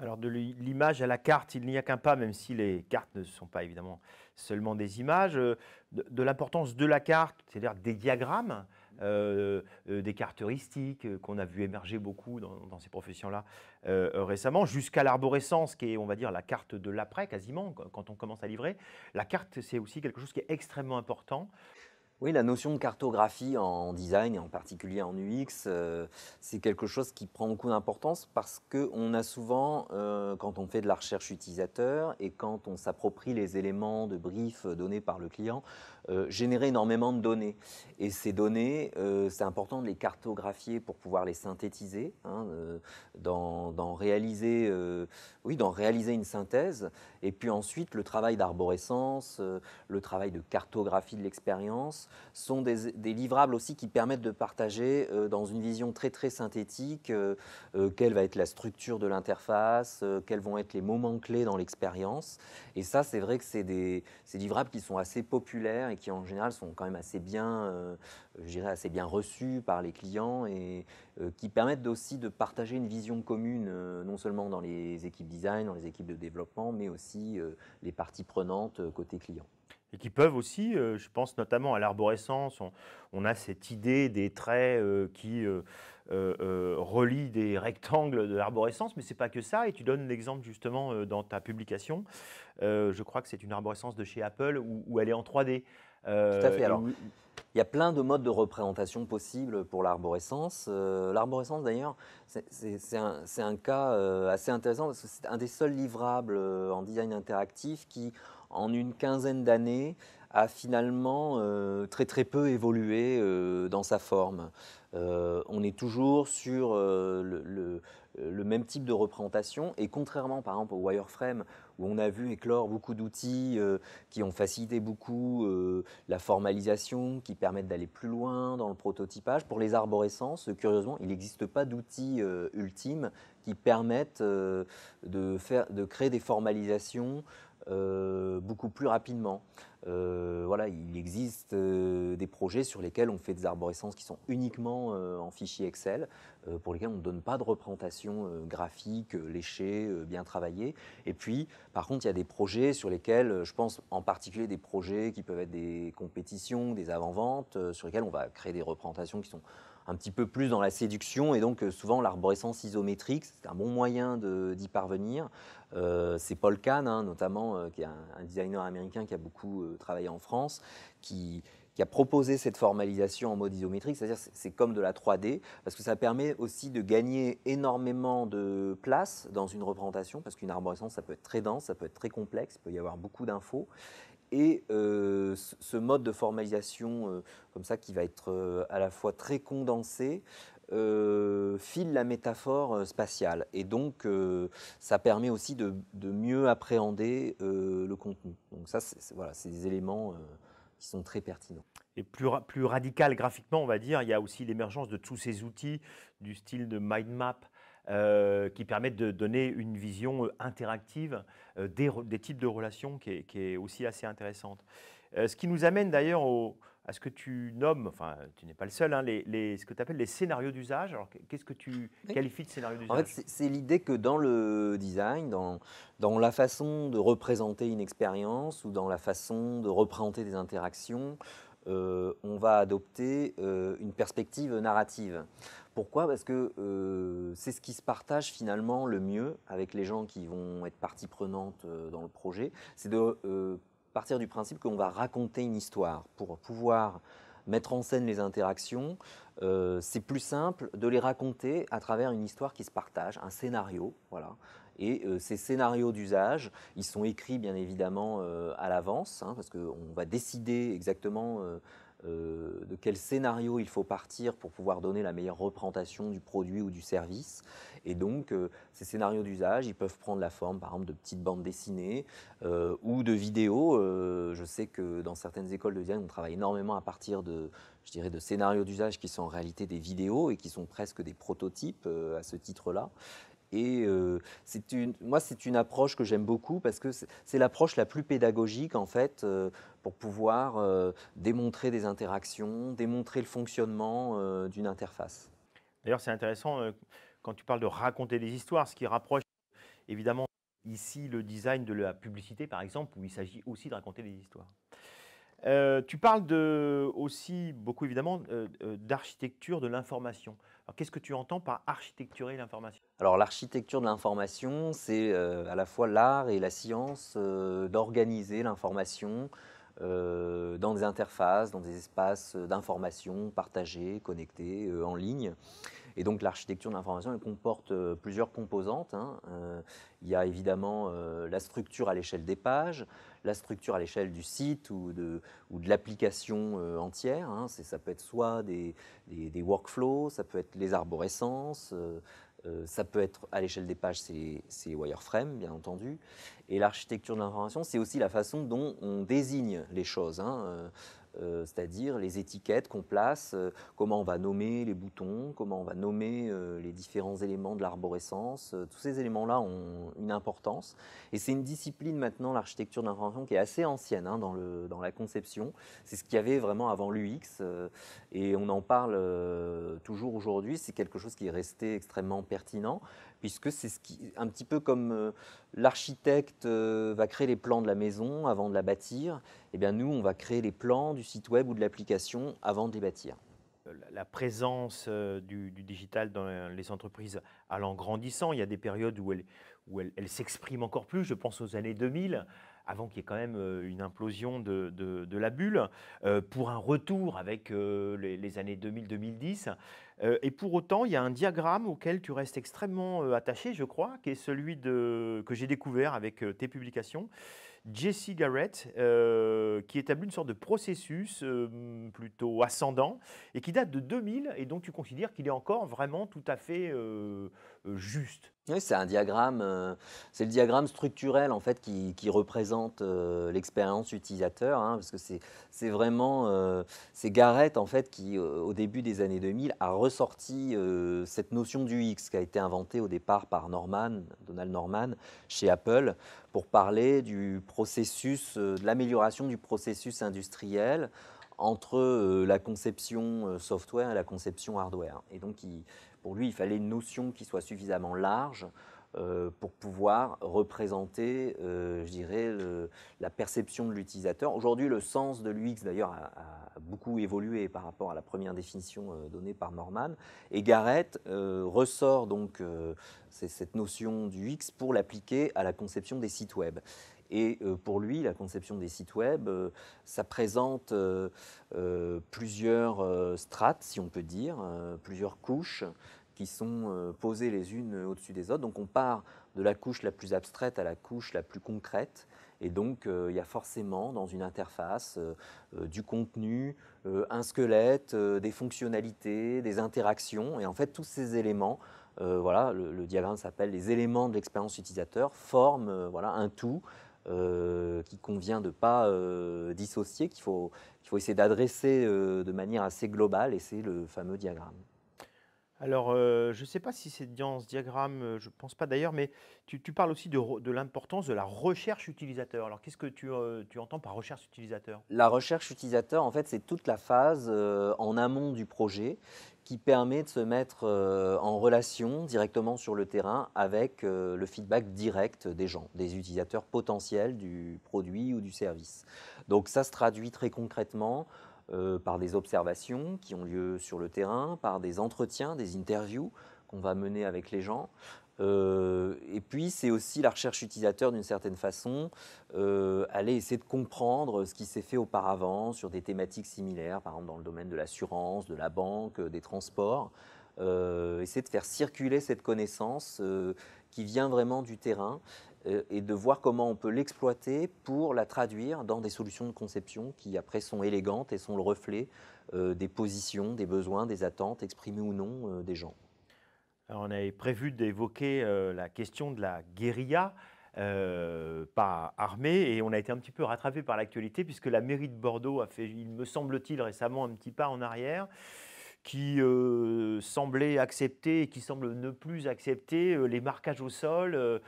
Alors de l'image à la carte, il n'y a qu'un pas, même si les cartes ne sont pas évidemment seulement des images, euh, de, l'importance de la carte, c'est-à-dire des diagrammes, euh, euh, des cartes heuristiques qu'on a vu émerger beaucoup dans, dans ces professions-là récemment, jusqu'à l'arborescence qui est, on va dire, la carte de l'après quasiment, quand on commence à livrer. La carte, c'est aussi quelque chose qui est extrêmement important. Oui, la notion de cartographie en design et en particulier en UX, euh, c'est quelque chose qui prend beaucoup d'importance parce qu'on a souvent, euh, quand on fait de la recherche utilisateur et quand on s'approprie les éléments de brief donnés par le client, euh, générer énormément de données. Et ces données, c'est important de les cartographier pour pouvoir les synthétiser, hein, réaliser, oui, d'en réaliser une synthèse. Et puis ensuite, le travail d'arborescence, le travail de cartographie de l'expérience sont des, livrables aussi qui permettent de partager euh, dans une vision très très synthétique euh, euh, quelle va être la structure de l'interface, quels vont être les moments clés dans l'expérience. Et ça, c'est vrai que c'est des, livrables qui sont assez populaires et qui en général sont quand même assez bien, assez bien reçus par les clients et qui permettent aussi de partager une vision commune, non seulement dans les équipes design, dans les équipes de développement, mais aussi les parties prenantes côté client et qui peuvent aussi, euh, je pense notamment à l'arborescence, on, a cette idée des traits euh, qui euh, relient des rectangles de l'arborescence, mais c'est pas que ça, et tu donnes l'exemple justement dans ta publication, je crois que c'est une arborescence de chez Apple où, elle est en 3D. Tout à fait, alors il y a plein de modes de représentation possibles pour l'arborescence. l'arborescence d'ailleurs, c'est un, un, cas assez intéressant parce que c'est un des seuls livrables en design interactif qui en une quinzaine d'années, a finalement euh, très très peu évolué euh, dans sa forme. Euh, on est toujours sur le, même type de représentation et contrairement par exemple au wireframe où on a vu éclore beaucoup d'outils qui ont facilité beaucoup la formalisation, qui permettent d'aller plus loin dans le prototypage, pour les arborescences, curieusement, il n'existe pas d'outils ultimes qui permettent de, de créer des formalisations euh, beaucoup plus rapidement. Euh, voilà, il existe euh, des projets sur lesquels on fait des arborescences qui sont uniquement en fichier Excel, pour lesquels on ne donne pas de représentation graphique, léchée, bien travaillée. Et puis, par contre, il y a des projets sur lesquels, je pense en particulier des projets qui peuvent être des compétitions, des avant-ventes, sur lesquels on va créer des représentations qui sont un petit peu plus dans la séduction et donc euh, souvent l'arborescence isométrique, c'est un bon moyen d'y parvenir. Euh, c'est Paul Kahn, hein, notamment, euh, qui est un, designer américain qui a beaucoup travaillé en France, qui, a proposé cette formalisation en mode isométrique, c'est-à-dire c'est comme de la 3D, parce que ça permet aussi de gagner énormément de place dans une représentation, parce qu'une arborescence, ça peut être très dense, ça peut être très complexe, peut y avoir beaucoup d'infos, et euh, ce mode de formalisation euh, comme ça qui va être euh, à la fois très condensé file la métaphore spatiale et donc ça permet aussi de, mieux appréhender le contenu. Donc ça, c'est voilà, des éléments sont très pertinents. Et plus, plus radical graphiquement, on va dire, il y a aussi l'émergence de tous ces outils du style de mind map euh, qui permettent de donner une vision euh, interactive euh, des, types de relations qui est, aussi assez intéressante. ce qui nous amène d'ailleurs à ce que tu nommes, enfin tu n'es pas le seul, hein, les, ce que tu appelles les scénarios d'usage. Alors qu'est-ce que tu qualifies de scénario d'usage En fait, c'est l'idée que dans le design, dans, dans la façon de représenter une expérience ou dans la façon de représenter des interactions, euh, on va adopter euh, une perspective narrative. Pourquoi Parce que euh, c'est ce qui se partage finalement le mieux avec les gens qui vont être partie prenante dans le projet, c'est de partir du principe qu'on va raconter une histoire pour pouvoir mettre en scène les interactions, c'est plus simple de les raconter à travers une histoire qui se partage, un scénario, voilà, et euh, ces scénarios d'usage, ils sont écrits bien évidemment euh, à l'avance, hein, parce qu'on va décider exactement euh, de quel scénario il faut partir pour pouvoir donner la meilleure représentation du produit ou du service. Et donc, ces scénarios d'usage, ils peuvent prendre la forme, par exemple, de petites bandes dessinées ou de vidéos. je sais que dans certaines écoles de design, on travaille énormément à partir de, je dirais, de scénarios d'usage qui sont en réalité des vidéos et qui sont presque des prototypes à ce titre-là. Et euh, moi, c'est une approche que j'aime beaucoup parce que c'est l'approche la plus pédagogique, en fait, euh, pour pouvoir euh, démontrer des interactions, démontrer le fonctionnement d'une interface. D'ailleurs, c'est intéressant quand tu parles de raconter des histoires, ce qui rapproche évidemment ici le design de la publicité, par exemple, où il s'agit aussi de raconter des histoires. Euh, tu parles de, aussi beaucoup évidemment euh, euh, d'architecture de l'information. Alors qu'est-ce que tu entends par architecturer l'information Alors l'architecture de l'information, c'est à la fois l'art et la science d'organiser l'information dans des interfaces, dans des espaces d'information partagés, connectés, en ligne. Et donc l'architecture d'information, elle comporte euh, plusieurs composantes. Hein. Euh, il y a évidemment euh, la structure à l'échelle des pages, la structure à l'échelle du site ou de, ou de l'application entière. Hein. Ça peut être soit des, des, workflows, ça peut être les arborescences, ça peut être à l'échelle des pages, c'est Wireframe wireframes, bien entendu. Et l'architecture de l'information, c'est aussi la façon dont on désigne les choses. Hein. Euh, c'est-à-dire les étiquettes qu'on place, euh, comment on va nommer les boutons, comment on va nommer euh, les différents éléments de l'arborescence. tous ces éléments-là ont une importance. Et c'est une discipline maintenant, l'architecture d'information, qui est assez ancienne hein, dans, dans la conception. C'est ce qu'il y avait vraiment avant l'UX. et on en parle toujours aujourd'hui. C'est quelque chose qui est resté extrêmement pertinent puisque c'est ce qui, un petit peu comme euh, l'architecte euh, va créer les plans de la maison avant de la bâtir, eh bien nous, on va créer les plans du site web ou de l'application avant de les bâtir. La présence euh, du, digital dans les entreprises allant grandissant, il y a des périodes où elle s'exprime encore plus, je pense aux années 2000, avant qu'il y ait quand même euh, une implosion de, de, la bulle, euh, pour un retour avec euh, les, années 2000-2010. et pour autant, il y a un diagramme auquel tu restes extrêmement attaché, je crois, qui est celui de, que j'ai découvert avec tes publications. Jesse Garrett, qui établit une sorte de processus plutôt ascendant et qui date de 2000 et donc tu considères qu'il est encore vraiment tout à fait euh, juste. c'est un diagramme, euh, c'est le diagramme structurel en fait qui, représente euh, l'expérience utilisateur, hein, parce que c'est vraiment c'est Garrett en fait qui au début des années 2000 a ressorti cette notion du X qui a été inventée au départ par Norman, Donald Norman chez Apple pour parler du processus de l'amélioration du processus industriel entre la conception software et la conception hardware. Et donc il pour lui, il fallait une notion qui soit suffisamment large euh, pour pouvoir représenter, euh, je dirais, la perception de l'utilisateur. Aujourd'hui, le sens de l'UX, d'ailleurs, a, beaucoup évolué par rapport à la première définition euh, donnée par Norman. Et Garrett ressort donc cette notion du UX pour l'appliquer à la conception des sites web. Et euh, pour lui, la conception des sites web, euh, ça présente euh, plusieurs strates, si on peut dire, plusieurs couches qui sont posées les unes au-dessus des autres. Donc on part de la couche la plus abstraite à la couche la plus concrète. Et donc, il y a forcément dans une interface du contenu, un squelette, des fonctionnalités, des interactions. Et en fait, tous ces éléments, voilà, le, le diagramme s'appelle les éléments de l'expérience utilisateur, forment voilà, un tout euh, qui qu'il convient de ne pas euh, dissocier, qu'il faut essayer d'adresser euh, de manière assez globale, et c'est le fameux diagramme. Alors, euh, je ne sais pas si c'est dans ce diagramme, euh, je ne pense pas d'ailleurs, mais tu, parles aussi de, l'importance de la recherche utilisateur. Alors, qu'est-ce que tu, euh, entends par recherche utilisateur La recherche utilisateur, en fait, c'est toute la phase en amont du projet qui permet de se mettre en relation directement sur le terrain avec le feedback direct des gens, des utilisateurs potentiels du produit ou du service. Donc, ça se traduit très concrètement euh, par des observations qui ont lieu sur le terrain, par des entretiens, des interviews qu'on va mener avec les gens. Euh, et puis, c'est aussi la recherche utilisateur d'une certaine façon, euh, aller essayer de comprendre ce qui s'est fait auparavant sur des thématiques similaires, par exemple dans le domaine de l'assurance, de la banque, des transports. essayer de faire circuler cette connaissance qui vient vraiment du terrain euh, et de voir comment on peut l'exploiter pour la traduire dans des solutions de conception qui après sont élégantes et sont le reflet euh, des positions, des besoins, des attentes exprimées ou non euh, des gens. on avait prévu d'évoquer la question de la guérilla. Euh, pas armée et on a été un petit peu rattrapé par l'actualité puisque la mairie de Bordeaux a fait, il me semble-t-il, récemment un petit pas en arrière qui semblait accepter et qui semble ne plus accepter les marquages au sol.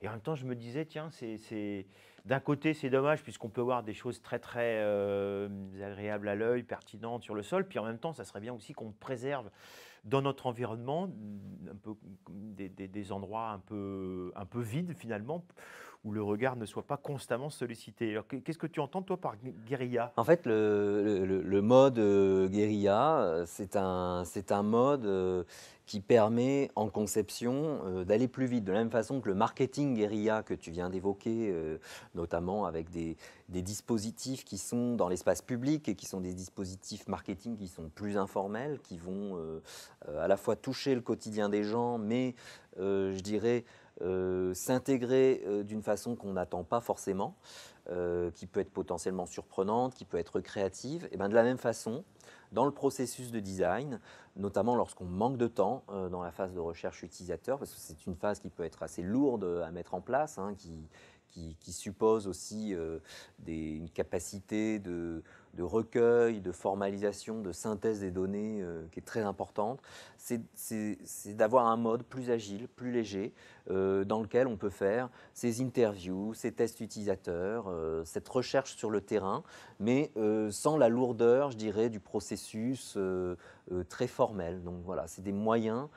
Et en même temps, je me disais, tiens, c'est d'un côté, c'est dommage, puisqu'on peut voir des choses très, très euh, agréables à l'œil, pertinentes sur le sol. Puis en même temps, ça serait bien aussi qu'on préserve dans notre environnement un peu, des, endroits un peu, un peu vides, finalement, où le regard ne soit pas constamment sollicité. qu'est-ce que tu entends, toi, par guérilla En fait, le, mode euh, guérilla, euh, c'est un, mode euh, qui permet, en conception, d'aller plus vite. De la même façon que le marketing guérilla que tu viens d'évoquer, notamment avec des, dispositifs qui sont dans l'espace public et qui sont des dispositifs marketing qui sont plus informels, qui vont à la fois toucher le quotidien des gens, mais je dirais euh, s'intégrer euh, d'une façon qu'on n'attend pas forcément, euh, qui peut être potentiellement surprenante, qui peut être créative, et bien de la même façon, dans le processus de design, notamment lorsqu'on manque de temps dans la phase de recherche utilisateur, parce que c'est une phase qui peut être assez lourde à mettre en place, hein, qui, qui, suppose aussi des, une capacité de de recueil, de formalisation, de synthèse des données euh, qui est très importante. C'est d'avoir un mode plus agile, plus léger, euh, dans lequel on peut faire ces interviews, ces tests utilisateurs, euh, cette recherche sur le terrain, mais sans la lourdeur, je dirais, du processus très formel. Donc voilà, c'est des moyens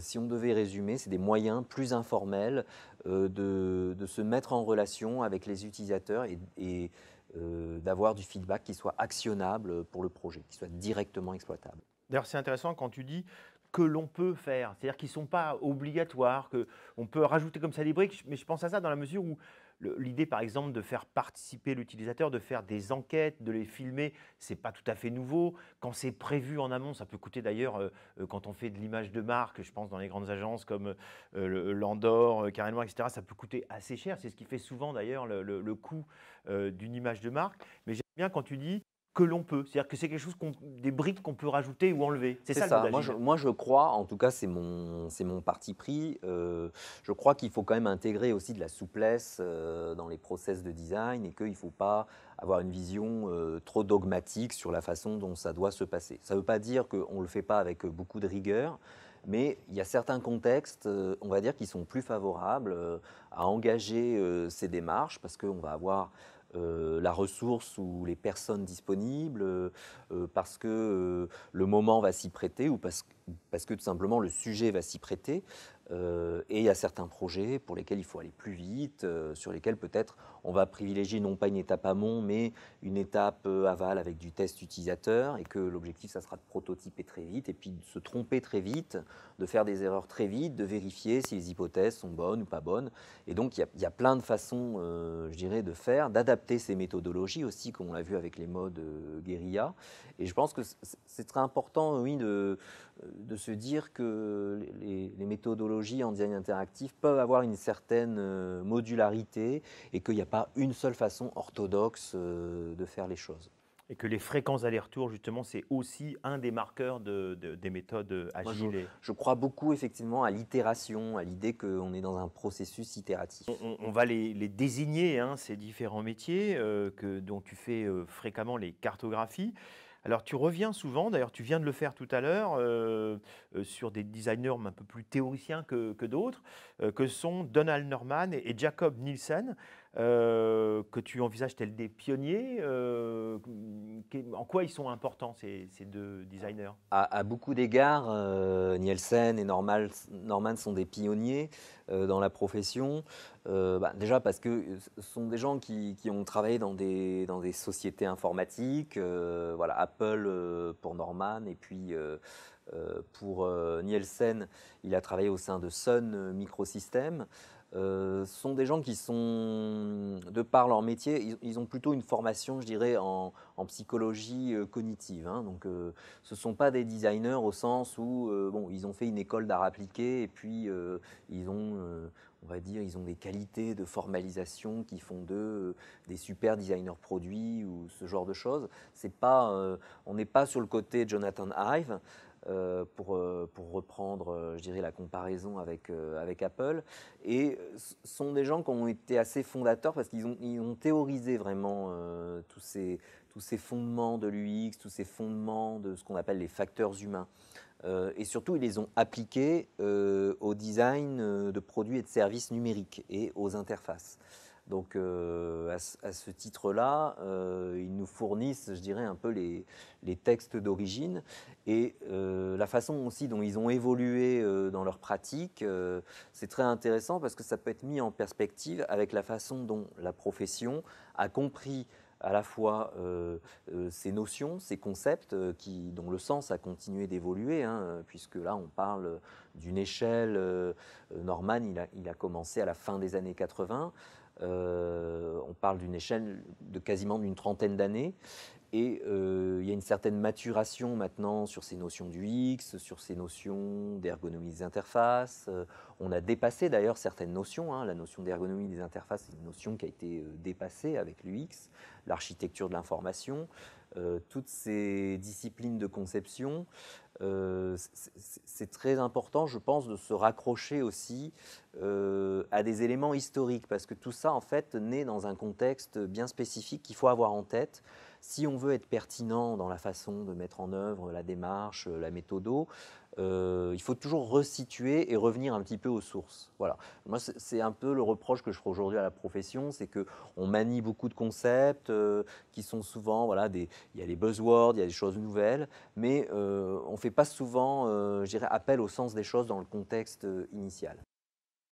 si on devait résumer, c'est des moyens plus informels de, se mettre en relation avec les utilisateurs et euh, d'avoir du feedback qui soit actionnable pour le projet, qui soit directement exploitable. D'ailleurs, c'est intéressant quand tu dis que l'on peut faire, c'est-à-dire qu'ils ne sont pas obligatoires, qu'on peut rajouter comme ça des briques, mais je pense à ça dans la mesure où l'idée, par exemple, de faire participer l'utilisateur, de faire des enquêtes, de les filmer, c'est pas tout à fait nouveau. Quand c'est prévu en amont, ça peut coûter d'ailleurs, euh, euh, quand on fait de l'image de marque, je pense dans les grandes agences comme euh, l'Andorre, euh, Carré etc., ça peut coûter assez cher. C'est ce qui fait souvent d'ailleurs le, le coût d'une image de marque. Mais j'aime bien quand tu dis que l'on peut. C'est-à-dire que c'est quelque chose, des briques qu'on peut rajouter ou enlever. C'est ça. ça. moi, je, moi, je crois, en tout cas, c'est mon, c'est mon parti pris. Euh, je crois qu'il faut quand même intégrer aussi de la souplesse euh, dans les process de design et qu'il ne faut pas avoir une vision euh, trop dogmatique sur la façon dont ça doit se passer. Ça ne veut pas dire qu'on ne le fait pas avec beaucoup de rigueur. Mais il y a certains contextes, on va dire, qui sont plus favorables à engager ces démarches parce qu'on va avoir euh, la ressource ou les personnes disponibles, euh, euh, parce que le moment va s'y prêter ou parce, parce, que tout simplement le sujet va s'y prêter. Euh, et il y a certains projets pour lesquels il faut aller plus vite, euh, sur lesquels peut-être on va privilégier non pas une étape amont, mais une étape euh, aval avec du test utilisateur, et que l'objectif, ça sera de prototyper très vite, et puis de se tromper très vite, de faire des erreurs très vite, de vérifier si les hypothèses sont bonnes ou pas bonnes. Et donc, il y a, plein de façons, je dirais, de faire, d'adapter ces méthodologies aussi, comme on l'a vu avec les modes guérilla. Et je pense que c'est très important, oui, de, de se dire que les, les méthodologies en design interactif peuvent avoir une certaine euh, modularité et qu'il n'y a pas une seule façon orthodoxe euh, de faire les choses. Et que les fréquences aller-retour, justement, c'est aussi un des marqueurs des méthodes euh, agiles. je, crois beaucoup, effectivement, à l'itération, à l'idée qu'on est dans un processus itératif. On, va les, désigner, hein, ces différents métiers que, dont tu fais fréquemment les cartographies. Alors tu reviens souvent, d'ailleurs tu viens de le faire tout à l'heure, euh, euh, sur des designers un peu plus théoriciens que, d'autres, euh, que sont Donald Norman et Jacob Nielsen que tu envisages tels des pionniers. Euh, en quoi ils sont importants, ces, deux designers à, beaucoup d'égards, euh, Nielsen et Norman, sont des pionniers euh, dans la profession. Bah, déjà parce que ce sont des gens qui, ont travaillé dans des, sociétés informatiques, voilà, Apple pour Norman et puis... pour Nielsen, il a travaillé au sein de Sun Microsystems. Ce euh, sont des gens qui sont, de par leur métier, ils, ont plutôt une formation, je dirais, en, psychologie euh, cognitive. Hein. Donc, euh, ce ne sont pas des designers au sens où, bon, ils ont fait une école d'art appliqué et puis ils ont, on va dire, ils ont des qualités de formalisation qui font d'eux des super designers produits ou ce genre de choses. C'est pas, on n'est pas sur le côté Jonathan Ive. Euh, euh, pour, reprendre, euh, je dirais, la comparaison avec, Apple. Et sont des gens qui ont été assez fondateurs parce qu'ils ont, théorisé vraiment tous ces fondements de l'UX, tous ces fondements de ce qu'on appelle les facteurs humains. et surtout, ils les ont appliqués au design de produits et de services numériques et aux interfaces. Donc euh, à, ce, titre-là, euh, ils nous fournissent, je dirais, un peu les, textes d'origine et euh, la façon aussi dont ils ont évolué dans leur pratique, c'est très intéressant parce que ça peut être mis en perspective avec la façon dont la profession a compris à la fois euh, euh, ces notions, ces concepts euh, qui, dont le sens a continué d'évoluer, hein, puisque là on parle d'une échelle, Norman il a, il a, commencé à la fin des années 80, on parle d'une échelle de quasiment d'une trentaine d'années, et euh, il y a une certaine maturation maintenant sur ces notions du X, sur ces notions d'ergonomie des interfaces. Euh, on a dépassé d'ailleurs certaines notions. Hein. La notion d'ergonomie des interfaces est une notion qui a été euh, dépassée avec l'UX, l'architecture de l'information, toutes ces disciplines de conception. C'est très important, je pense, de se raccrocher aussi à des éléments historiques, parce que tout ça, en fait, naît dans un contexte bien spécifique qu'il faut avoir en tête si on veut être pertinent dans la façon de mettre en œuvre la démarche, la méthode, euh, il faut toujours resituer et revenir un petit peu aux sources. Voilà. c'est un peu le reproche que je ferai aujourd'hui à la profession, c'est qu'on manie beaucoup de concepts euh, qui sont souvent, des, il y a les buzzwords, il y a des choses nouvelles, mais euh, on ne fait pas souvent, appel au sens des choses dans le contexte initial.